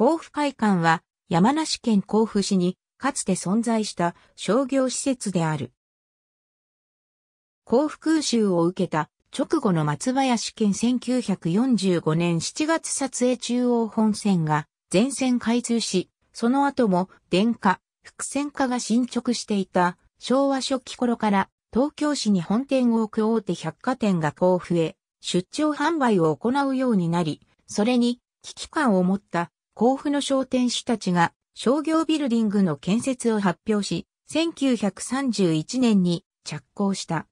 甲府会館は山梨県甲府市にかつて存在した商業施設である。甲府空襲を受けた直後の松林県1945年7月撮影中央本線が全線開通し、その後も電化、伏線化が進捗していた昭和初期頃から東京市に本店を置く大手百貨店が甲府へ出張販売を行うようになり、それに危機感を持った甲府の商店主たちが商業ビルディングの建設を発表し、1931年に着工した。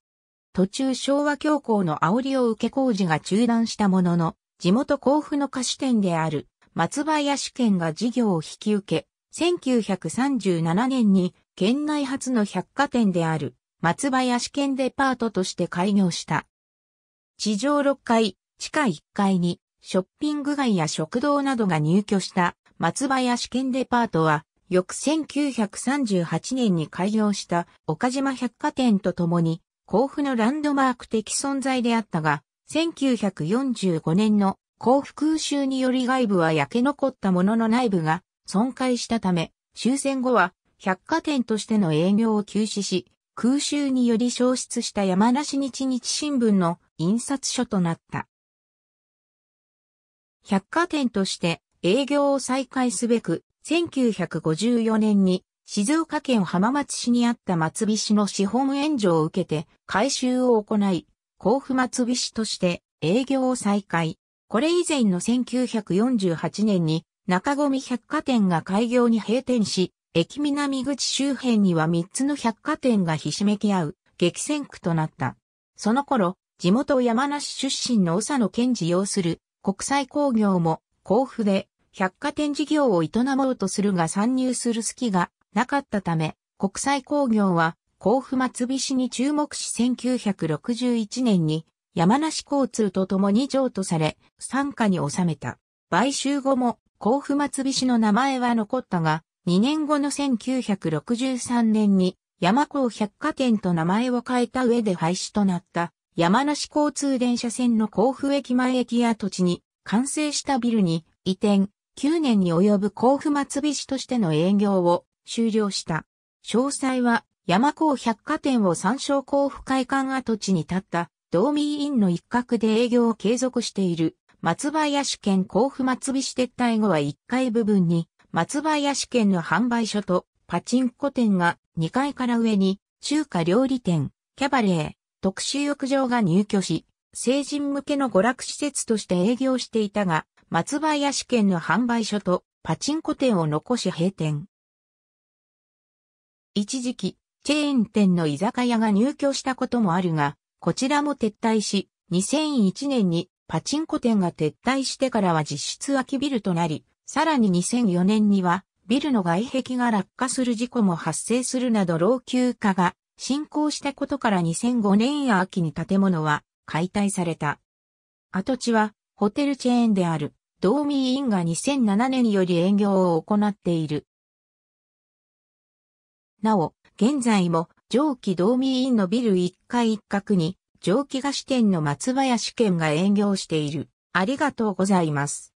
途中昭和恐慌の煽りを受け工事が中断したものの、地元甲府の菓子店である松林県が事業を引き受け、1937年に県内初の百貨店である松林県デパートとして開業した。地上6階、地下1階にショッピング街や食堂などが入居した松林県デパートは、翌1938年に開業した岡島百貨店とともに、甲府のランドマーク的存在であったが、1945年の甲府空襲により外部は焼け残ったものの内部が損壊したため、終戦後は百貨店としての営業を休止し、空襲により消失した山梨日日新聞の印刷所となった。百貨店として営業を再開すべく、1954年に静岡県浜松市にあった松菱の資本援助を受けて改修を行い、甲府松菱として営業を再開。これ以前の1948年に中込百貨店が開業に閉店し、駅南口周辺には3つの百貨店がひしめき合う激戦区となった。その頃、地元山梨出身の長野健治要する国際工業も甲府で百貨店事業を営もうとするが参入する隙がなかったため、国際工業は甲府松菱に注目し1961年に山梨交通と共に譲渡され、参加に収めた。買収後も甲府松菱の名前は残ったが、2年後の1963年に山高百貨店と名前を変えた上で廃止となった。山梨交通電車線の甲府駅前駅や土地に完成したビルに移転、9年に及ぶ甲府松菱としての営業を終了した。詳細は山高百貨店を参照甲府会館跡地に立った道民院の一角で営業を継続している松林県甲府松菱撤退後は1階部分に松林県の販売所とパチンコ店が2階から上に中華料理店、キャバレー、特殊浴場が入居し、成人向けの娯楽施設として営業していたが、松林県の販売所とパチンコ店を残し閉店。一時期、チェーン店の居酒屋が入居したこともあるが、こちらも撤退し、2001年にパチンコ店が撤退してからは実質空きビルとなり、さらに2004年にはビルの外壁が落下する事故も発生するなど老朽化が進行したことから2005年秋に建物は解体された。跡地はホテルチェーンであるドーミーインが2007年より営業を行っている。なお、現在も上記ドーミーインのビル1階一角に蒸気菓子店の松林県が営業している。ありがとうございます。